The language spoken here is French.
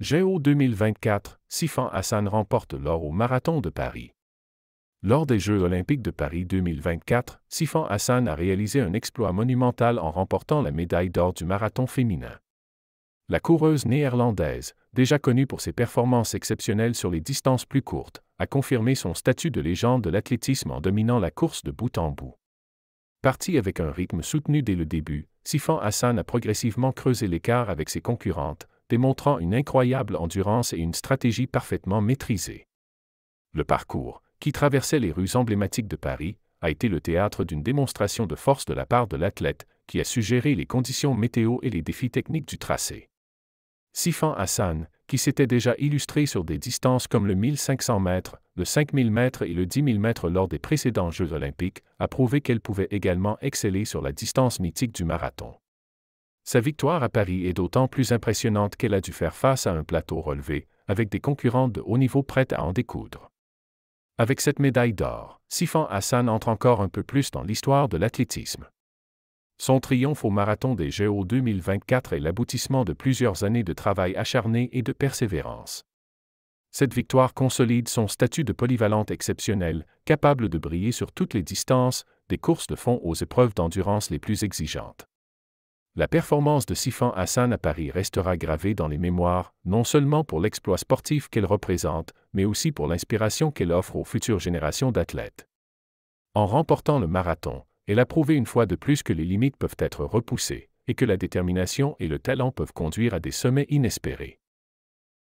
Géo 2024, Sifan Hassan remporte l'or au marathon de Paris. Lors des Jeux olympiques de Paris 2024, Sifan Hassan a réalisé un exploit monumental en remportant la médaille d'or du marathon féminin. La coureuse néerlandaise, déjà connue pour ses performances exceptionnelles sur les distances plus courtes, a confirmé son statut de légende de l'athlétisme en dominant la course de bout en bout. Partie avec un rythme soutenu dès le début, Sifan Hassan a progressivement creusé l'écart avec ses concurrentes, démontrant une incroyable endurance et une stratégie parfaitement maîtrisée. Le parcours, qui traversait les rues emblématiques de Paris, a été le théâtre d'une démonstration de force de la part de l'athlète, qui a suggéré les conditions météo et les défis techniques du tracé. Sifan Hassan, qui s'était déjà illustré sur des distances comme le 1500 mètres, le 5000 mètres et le 10 000 mètres lors des précédents Jeux olympiques, a prouvé qu'elle pouvait également exceller sur la distance mythique du marathon. Sa victoire à Paris est d'autant plus impressionnante qu'elle a dû faire face à un plateau relevé, avec des concurrentes de haut niveau prêtes à en découdre. Avec cette médaille d'or, Sifan Hassan entre encore un peu plus dans l'histoire de l'athlétisme. Son triomphe au marathon des JO 2024 est l'aboutissement de plusieurs années de travail acharné et de persévérance. Cette victoire consolide son statut de polyvalente exceptionnelle, capable de briller sur toutes les distances, des courses de fond aux épreuves d'endurance les plus exigeantes la performance de Sifan Hassan à Paris restera gravée dans les mémoires, non seulement pour l'exploit sportif qu'elle représente, mais aussi pour l'inspiration qu'elle offre aux futures générations d'athlètes. En remportant le marathon, elle a prouvé une fois de plus que les limites peuvent être repoussées, et que la détermination et le talent peuvent conduire à des sommets inespérés.